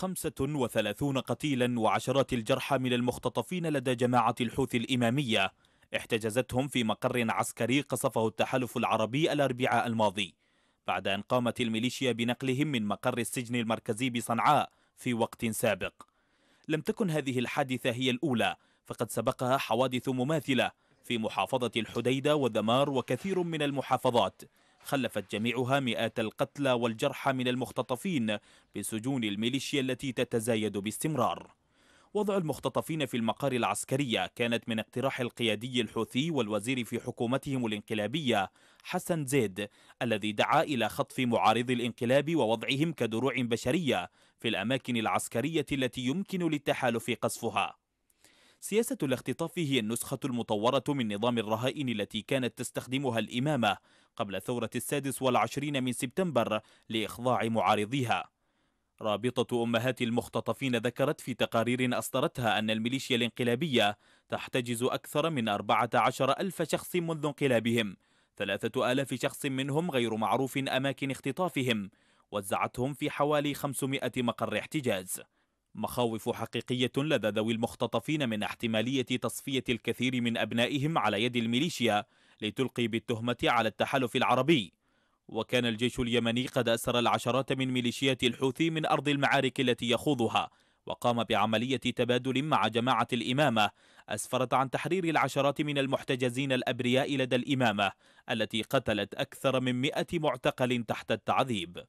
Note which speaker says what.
Speaker 1: 35 قتيلا وعشرات الجرحى من المختطفين لدى جماعة الحوثي الإمامية احتجزتهم في مقر عسكري قصفه التحالف العربي الأربعاء الماضي بعد أن قامت الميليشيا بنقلهم من مقر السجن المركزي بصنعاء في وقت سابق لم تكن هذه الحادثة هي الأولى فقد سبقها حوادث مماثلة في محافظة الحديدة ودمار وكثير من المحافظات خلفت جميعها مئات القتلى والجرحى من المختطفين بسجون الميليشيا التي تتزايد باستمرار وضع المختطفين في المقار العسكرية كانت من اقتراح القيادي الحوثي والوزير في حكومتهم الانقلابية حسن زيد الذي دعا إلى خطف معارضي الانقلاب ووضعهم كدروع بشرية في الأماكن العسكرية التي يمكن للتحالف قصفها سياسة الاختطاف هي النسخة المطورة من نظام الرهائن التي كانت تستخدمها الإمامة قبل ثورة السادس والعشرين من سبتمبر لإخضاع معارضيها رابطة أمهات المختطفين ذكرت في تقارير أصدرتها أن الميليشيا الانقلابية تحتجز أكثر من 14 ألف شخص منذ انقلابهم ثلاثة آلاف شخص منهم غير معروف أماكن اختطافهم وزعتهم في حوالي 500 مقر احتجاز مخاوف حقيقية لدى ذوي المختطفين من احتمالية تصفية الكثير من أبنائهم على يد الميليشيا لتلقي بالتهمة على التحالف العربي وكان الجيش اليمني قد أسر العشرات من ميليشيات الحوثي من أرض المعارك التي يخوضها وقام بعملية تبادل مع جماعة الإمامة أسفرت عن تحرير العشرات من المحتجزين الأبرياء لدى الإمامة التي قتلت أكثر من مئة معتقل تحت التعذيب